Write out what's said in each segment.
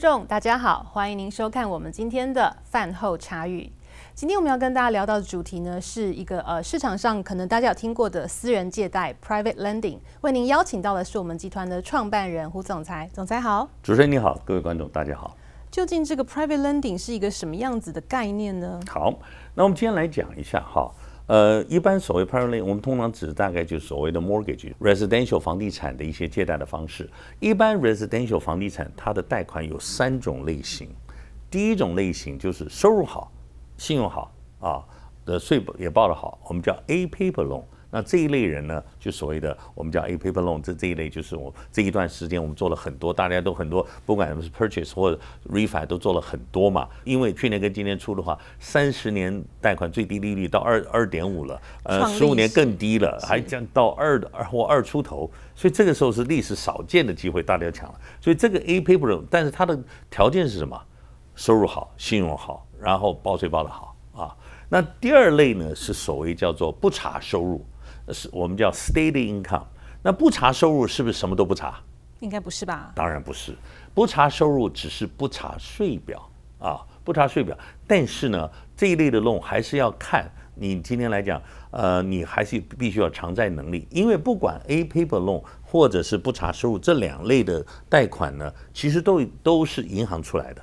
观众大家好，欢迎您收看我们今天的饭后茶语。今天我们要跟大家聊到的主题呢，是一个呃市场上可能大家有听过的私人借贷 （private lending）。为您邀请到的是我们集团的创办人胡总裁，总裁好，主持人你好，各位观众大家好。究竟这个 private lending 是一个什么样子的概念呢？好，那我们今天来讲一下哈。呃，一般所谓 parallel，我们通常指大概就是所谓的 mortgage residential 房地产的一些借贷的方式。一般 residential 房地产它的贷款有三种类型，第一种类型就是收入好、信用好啊的税也报得好，我们叫 A p a y o e n 那这一类人呢，就所谓的我们叫 A paper loan，这这一类就是我这一段时间我们做了很多，大家都很多，不管是 purchase 或 refi 都做了很多嘛。因为去年跟今年初的话，三十年贷款最低利率到二二点五了，呃，十五年更低了，还降到二的二或二出头，所以这个时候是历史少见的机会，大家抢了。所以这个 A paper loan，但是它的条件是什么？收入好，信用好，然后报税报的好啊。那第二类呢，是所谓叫做不查收入。是我们叫 steady income，那不查收入是不是什么都不查？应该不是吧？当然不是，不查收入只是不查税表啊，不查税表。但是呢，这一类的 loan 还是要看你今天来讲，呃，你还是必须要偿债能力，因为不管 A paper loan 或者是不查收入这两类的贷款呢，其实都都是银行出来的。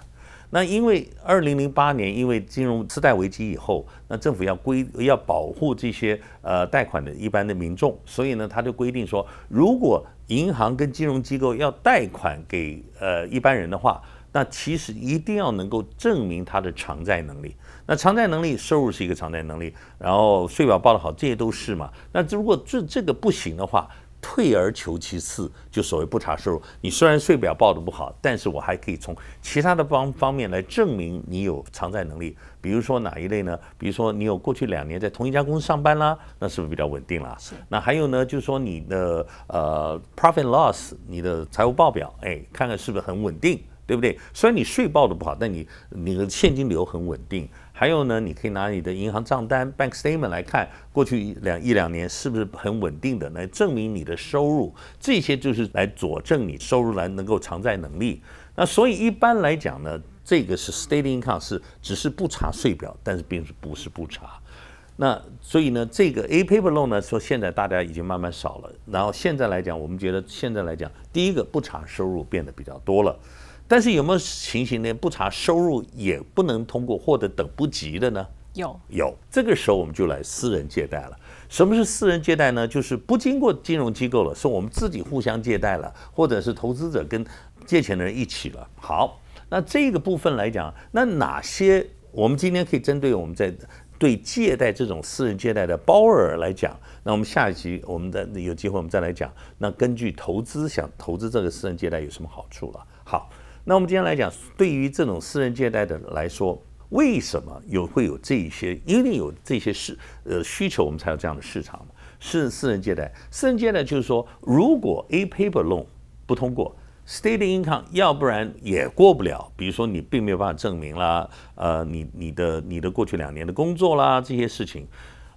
那因为二零零八年因为金融次贷危机以后，那政府要规要保护这些呃贷款的一般的民众，所以呢他就规定说，如果银行跟金融机构要贷款给呃一般人的话，那其实一定要能够证明他的偿债能力。那偿债能力，收入是一个偿债能力，然后税表报得好，这些都是嘛。那如果这这个不行的话，退而求其次，就所谓不查收入。你虽然税表报的不好，但是我还可以从其他的方方面来证明你有偿债能力。比如说哪一类呢？比如说你有过去两年在同一家公司上班啦，那是不是比较稳定啦？是。那还有呢，就是说你的呃 profit loss，你的财务报表，哎，看看是不是很稳定，对不对？虽然你税报的不好，但你你的现金流很稳定。还有呢，你可以拿你的银行账单 （bank statement） 来看，过去两一两年是不是很稳定的，来证明你的收入。这些就是来佐证你收入来能够偿债能力。那所以一般来讲呢，这个是 s t a t e income，是只是不查税表，但是并不是不查。那所以呢，这个 A paper loan 呢，说现在大家已经慢慢少了。然后现在来讲，我们觉得现在来讲，第一个不查收入变得比较多了。但是有没有情形呢？不查收入也不能通过，或者等不及的呢？有有，这个时候我们就来私人借贷了。什么是私人借贷呢？就是不经过金融机构了，是我们自己互相借贷了，或者是投资者跟借钱的人一起了。好，那这个部分来讲，那哪些我们今天可以针对我们在对借贷这种私人借贷的包尔来讲？那我们下一集，我们的有机会我们再来讲。那根据投资想投资这个私人借贷有什么好处了？好。那我们今天来讲，对于这种私人借贷的来说，为什么有会有这一些？因为有这些市呃需求，我们才有这样的市场嘛。是私人借贷，私人借贷就是说，如果 A paper loan 不通过，state income，要不然也过不了。比如说你并没有办法证明啦，呃，你你的你的过去两年的工作啦这些事情，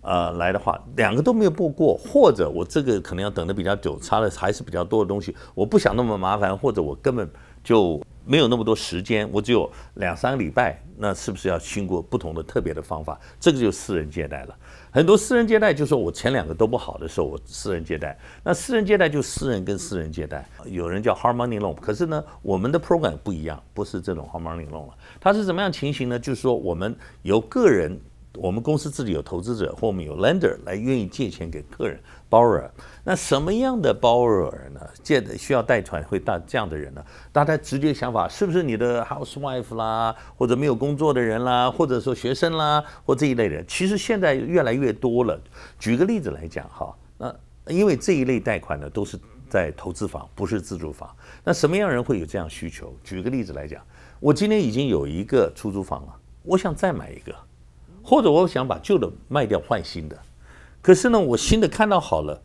呃，来的话，两个都没有不过，或者我这个可能要等的比较久，差的还是比较多的东西，我不想那么麻烦，或者我根本就。没有那么多时间，我只有两三个礼拜，那是不是要经过不同的特别的方法？这个就私人借贷了。很多私人借贷就说我前两个都不好的时候，我私人借贷。那私人借贷就私人跟私人借贷，有人叫 harmony loan，可是呢，我们的 program 不一样，不是这种 harmony loan 了。它是怎么样情形呢？就是说我们由个人。我们公司自己有投资者，或我们有 lender 来愿意借钱给客人 borrower。那什么样的 borrower 呢？借的需要贷款会大这样的人呢？大家直接想法是不是你的 housewife 啦，或者没有工作的人啦，或者说学生啦，或这一类人？其实现在越来越多了。举个例子来讲哈，那因为这一类贷款呢都是在投资房，不是自住房。那什么样人会有这样需求？举个例子来讲，我今天已经有一个出租房了，我想再买一个。或者我想把旧的卖掉换新的，可是呢，我新的看到好了，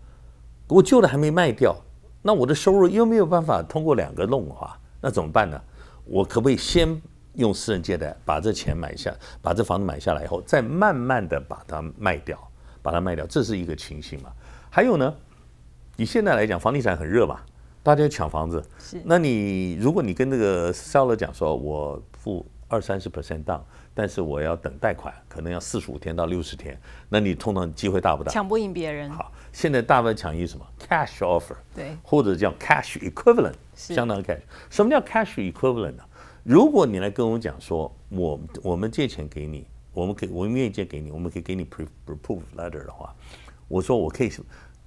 我旧的还没卖掉，那我的收入又没有办法通过两个弄啊，那怎么办呢？我可不可以先用私人借贷把这钱买下，把这房子买下来以后，再慢慢的把它卖掉，把它卖掉，这是一个情形嘛？还有呢，以现在来讲，房地产很热吧，大家抢房子，那你如果你跟那个 seller 讲说，我付。二三十 percent down，但是我要等贷款，可能要四十五天到六十天。那你通常机会大不大？抢不赢别人。好，现在大不抢一什么？cash offer。对。或者叫 cash equivalent，相当 cash。什么叫 cash equivalent 呢？如果你来跟我讲说，我我们借钱给你，我们给，我们愿意借给你，我们可以给你 proof letter 的话，我说我可以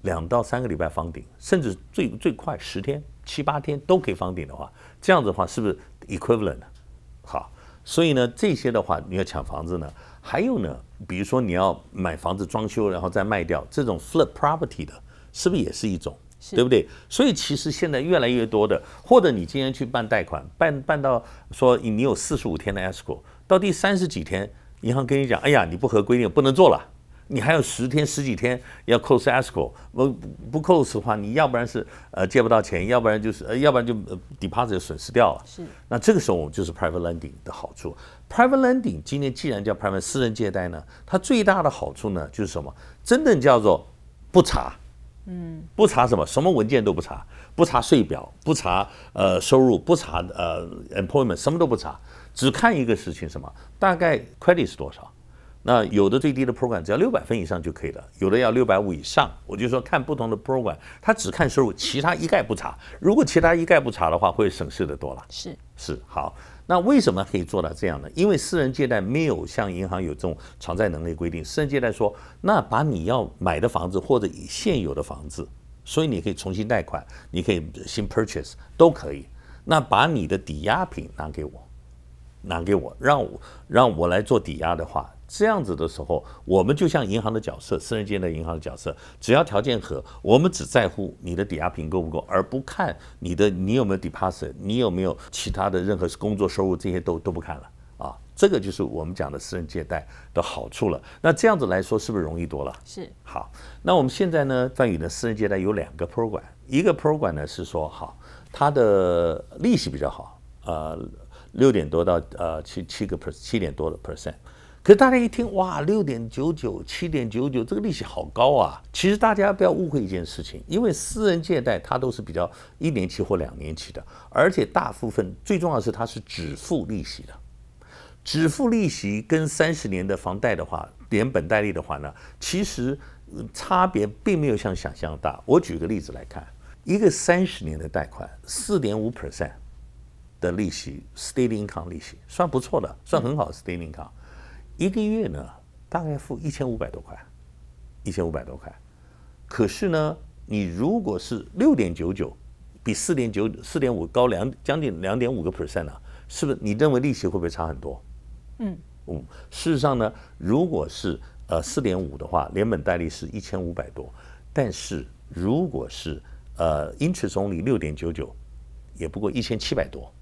两到三个礼拜房顶，甚至最最快十天、七八天都可以房顶的话，这样子的话是不是 equivalent 呢？好。所以呢，这些的话你要抢房子呢，还有呢，比如说你要买房子装修然后再卖掉，这种 flip property 的是不是也是一种，对不对？所以其实现在越来越多的，或者你今天去办贷款，办办到说你有四十五天的 escrow，到第三十几天，银行跟你讲，哎呀，你不合规定，不能做了。你还有十天十几天要 close escrow，不不 close 的话，你要不然是呃借不到钱，要不然就是呃要不然就 deposit 就损失掉了。是。那这个时候就是 private lending 的好处。private lending 今天既然叫 private 私人借贷呢，它最大的好处呢就是什么？真正叫做不查。嗯。不查什么？什么文件都不查，不查税表，不查呃收入，不查呃 employment，什么都不查，只看一个事情什么？大概 credit 是多少？那有的最低的 program 只要六百分以上就可以了，有的要六百五以上。我就说看不同的 program，他只看收入，其他一概不查。如果其他一概不查的话，会省事的多了。是是好。那为什么可以做到这样呢？因为私人借贷没有像银行有这种偿债能力规定。私人借贷说，那把你要买的房子或者以现有的房子，所以你可以重新贷款，你可以新 purchase 都可以。那把你的抵押品拿给我，拿给我，让我让我来做抵押的话。这样子的时候，我们就像银行的角色，私人借贷银行的角色，只要条件合，我们只在乎你的抵押品够不够，而不看你的你有没有 deposit，你有没有其他的任何工作收入，这些都都不看了啊。这个就是我们讲的私人借贷的好处了。那这样子来说，是不是容易多了？是。好，那我们现在呢，范宇的私人借贷有两个 program，一个 program 呢是说好，它的利息比较好，呃，六点多到呃七七个 percent，七点多的 percent。可大家一听，哇，六点九九、七点九九，这个利息好高啊！其实大家不要误会一件事情，因为私人借贷它都是比较一年期或两年期的，而且大部分最重要的是它是只付利息的。只付利息跟三十年的房贷的话，连本带利的话呢，其实差别并没有像想象大。我举个例子来看，一个三十年的贷款，四点五 percent 的利息，steady income 利息算不错的，算很好的 steady income。一个月呢，大概付一千五百多块，一千五百多块。可是呢，你如果是六点九九，比四点九四点五高两将近两点五个 percent 呢，是不是？你认为利息会不会差很多？嗯嗯。事实上呢，如果是呃四点五的话，连本带利是一千五百多。但是如果是呃英尺总理六点九九，也不过一千七百多。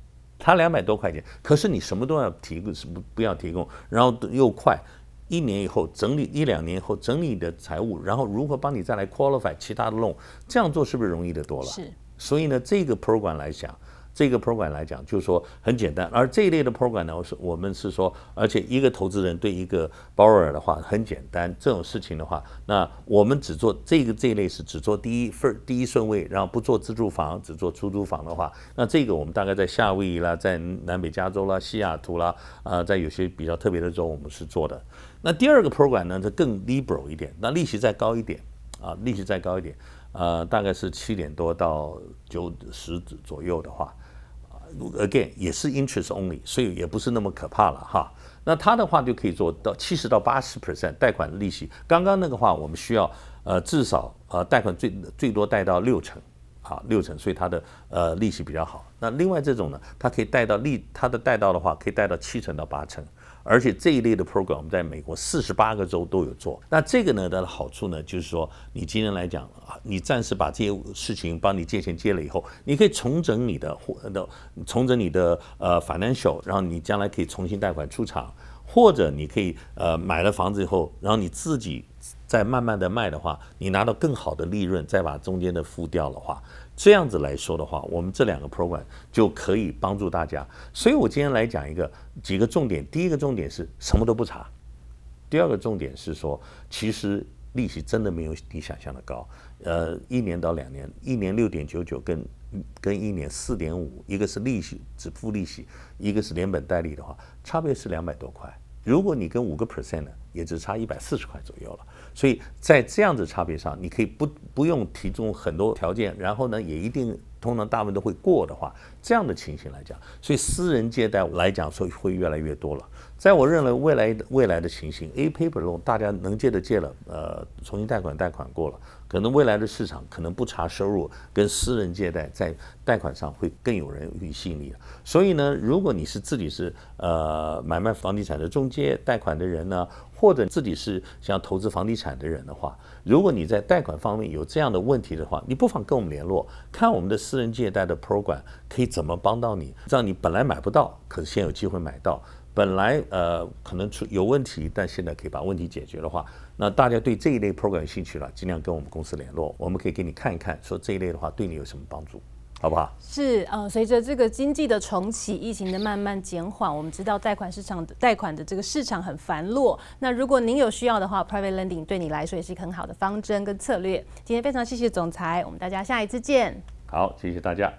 他两百多块钱，可是你什么都要提供，是不不要提供，然后又快，一年以后整理，一两年以后整理你的财务，然后如何帮你再来 qualify 其他的 loan，这样做是不是容易的多了？是。所以呢，这个 program 来讲。这个 program 来讲，就是说很简单。而这一类的 program 呢，我是我们是说，而且一个投资人对一个 borrower 的话很简单，这种事情的话，那我们只做这个这一类是只做第一份第一顺位，然后不做自住房，只做出租房的话，那这个我们大概在夏威夷啦，在南北加州啦、西雅图啦，啊，在有些比较特别的州我们是做的。那第二个 program 呢，它更 liberal 一点，那利息再高一点，啊，利息再高一点，呃，大概是七点多到九十左右的话。Again 也是 interest only，所以也不是那么可怕了哈。那他的话就可以做到七十到八十 percent 贷款利息。刚刚那个话，我们需要呃至少呃贷款最最多贷到六成，好六成，所以它的呃利息比较好。那另外这种呢，它可以贷到利，它的贷到的话可以贷到七成到八成。而且这一类的 program，我们在美国四十八个州都有做。那这个呢，它的好处呢，就是说，你今天来讲啊，你暂时把这些事情帮你借钱借了以后，你可以重整你的或的重整你的呃 financial，然后你将来可以重新贷款出厂，或者你可以呃买了房子以后，然后你自己再慢慢的卖的话，你拿到更好的利润，再把中间的付掉的话。这样子来说的话，我们这两个 program 就可以帮助大家。所以我今天来讲一个几个重点。第一个重点是什么都不查；第二个重点是说，其实利息真的没有你想象的高。呃，一年到两年，一年六点九九跟跟一年四点五，一个是利息只付利息，一个是连本带利的话，差别是两百多块。如果你跟五个 percent 的也只差一百四十块左右了，所以在这样子差别上，你可以不不用提供很多条件，然后呢也一定通常大部分都会过的话，这样的情形来讲，所以私人借贷来讲，所以会越来越多了。在我认为未来未来的情形，A paper 中大家能借的借了，呃，重新贷款贷款过了，可能未来的市场可能不查收入，跟私人借贷在贷款上会更有人有吸引力。所以呢，如果你是自己是呃买卖房地产的中介贷款的人呢，或者自己是想投资房地产的人的话，如果你在贷款方面有这样的问题的话，你不妨跟我们联络，看我们的私人借贷的 program 可以怎么帮到你，让你本来买不到，可是先有机会买到。本来呃可能出有问题，但现在可以把问题解决的话，那大家对这一类 program 有兴趣了，尽量跟我们公司联络，我们可以给你看一看，说这一类的话对你有什么帮助，好不好？是呃，随着这个经济的重启，疫情的慢慢减缓，我们知道贷款市场贷款的这个市场很繁落。那如果您有需要的话，private lending 对你来说也是一个很好的方针跟策略。今天非常谢谢总裁，我们大家下一次见。好，谢谢大家。